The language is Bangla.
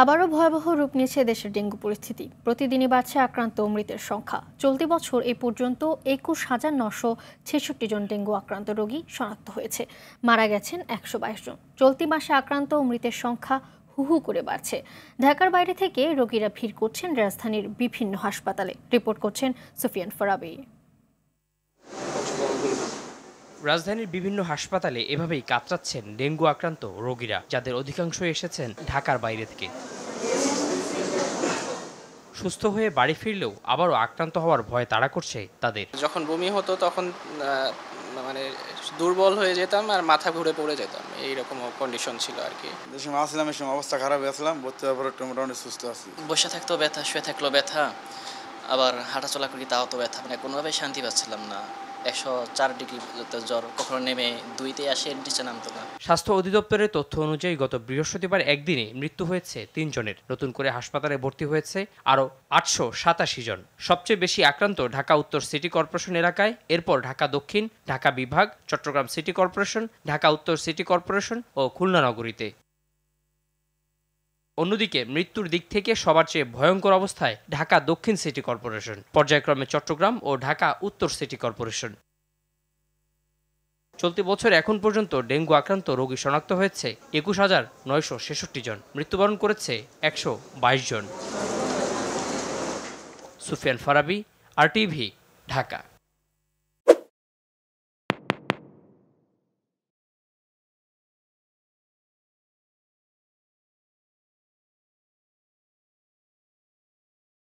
আবারও ভয়াবহ রূপ নিয়েছে দেশের ডেঙ্গু পরিস্থিতি প্রতিদিনই বাড়ছে আক্রান্ত মৃতের সংখ্যা চলতি বছর এ পর্যন্ত একুশ হাজার নশো ছেষট্টি জন ডেঙ্গু আক্রান্ত রোগী শনাক্ত হয়েছে মারা গেছেন একশো বাইশ জন চলতি মাসে আক্রান্ত মৃতের সংখ্যা হুহু করে বাড়ছে ঢাকার বাইরে থেকে রোগীরা ভিড় করছেন রাজধানীর বিভিন্ন হাসপাতালে রিপোর্ট করছেন সুফিয়ান ফরাবি রাজধানীর বিভিন্ন হাসপাতালে এভাবেই কাতরাচ্ছেন ডেঙ্গু আক্রান্ত রোগীরা যাদের অধিকাংশই এসেছেন ঢাকার বাইরে থেকে সুস্থ হয়ে বাড়ি ফিরলেও আবারও আক্রান্ত হওয়ার ভয় তাড়া করছে তাদের যখন বমি হতো তখন মানে দুর্বল হয়ে যেতাম আর মাথা ঘুরে পড়ে যেতাম এইরকম কন্ডিশন ছিল আর কি আসলাম এই সময় অবস্থা খারাপ আসলাম ভর্তি হওয়ার পরে মোটামুটি সুস্থ আছি বসে থাকতো ব্যথা শুয়ে থাকলো ব্যথা আবার হাঁটাচলা করি তাও তো ব্যথা মানে কোনোভাবে শান্তি পাচ্ছিলাম না একশো চার ডিগ্রি জ্বর কখনো নেমে দুইতে আসে এর নিচে নামতো না স্বাস্থ্য অধিদপ্তরের তথ্য অনুযায়ী গত বৃহস্পতিবার একদিনে মৃত্যু হয়েছে তিনজনের নতুন করে হাসপাতালে ভর্তি হয়েছে আরও আটশো সাতাশি জন সবচেয়ে বেশি আক্রান্ত ঢাকা উত্তর সিটি কর্পোরেশন এলাকায় এরপর ঢাকা দক্ষিণ ঢাকা বিভাগ চট্টগ্রাম সিটি কর্পোরেশন ঢাকা উত্তর সিটি কর্পোরেশন ও খুলনা নগরীতে অন্যদিকে মৃত্যুর দিক থেকে সবার চেয়ে ভয়ঙ্কর অবস্থায় ঢাকা দক্ষিণ সিটি কর্পোরেশন পর্যায়ক্রমে চট্টগ্রাম ও ঢাকা উত্তর সিটি কর্পোরেশন চলতি বছর এখন পর্যন্ত ডেঙ্গু আক্রান্ত রোগী শনাক্ত হয়েছে একুশ হাজার নয়শো ছেষট্টি জন মৃত্যুবরণ করেছে একশো বাইশ জন সুফিয়ান ফারাবি আর টিভি ঢাকা